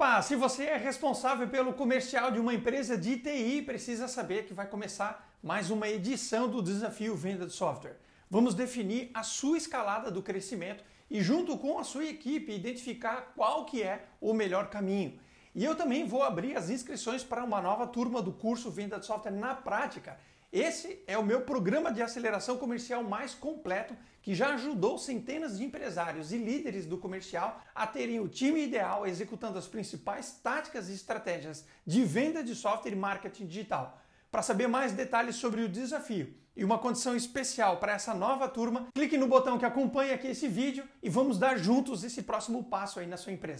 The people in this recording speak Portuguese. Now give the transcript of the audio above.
Opa, se você é responsável pelo comercial de uma empresa de TI, precisa saber que vai começar mais uma edição do desafio Venda de Software. Vamos definir a sua escalada do crescimento e junto com a sua equipe identificar qual que é o melhor caminho. E eu também vou abrir as inscrições para uma nova turma do curso Venda de Software na Prática, esse é o meu programa de aceleração comercial mais completo que já ajudou centenas de empresários e líderes do comercial a terem o time ideal executando as principais táticas e estratégias de venda de software e marketing digital. Para saber mais detalhes sobre o desafio e uma condição especial para essa nova turma, clique no botão que acompanha aqui esse vídeo e vamos dar juntos esse próximo passo aí na sua empresa.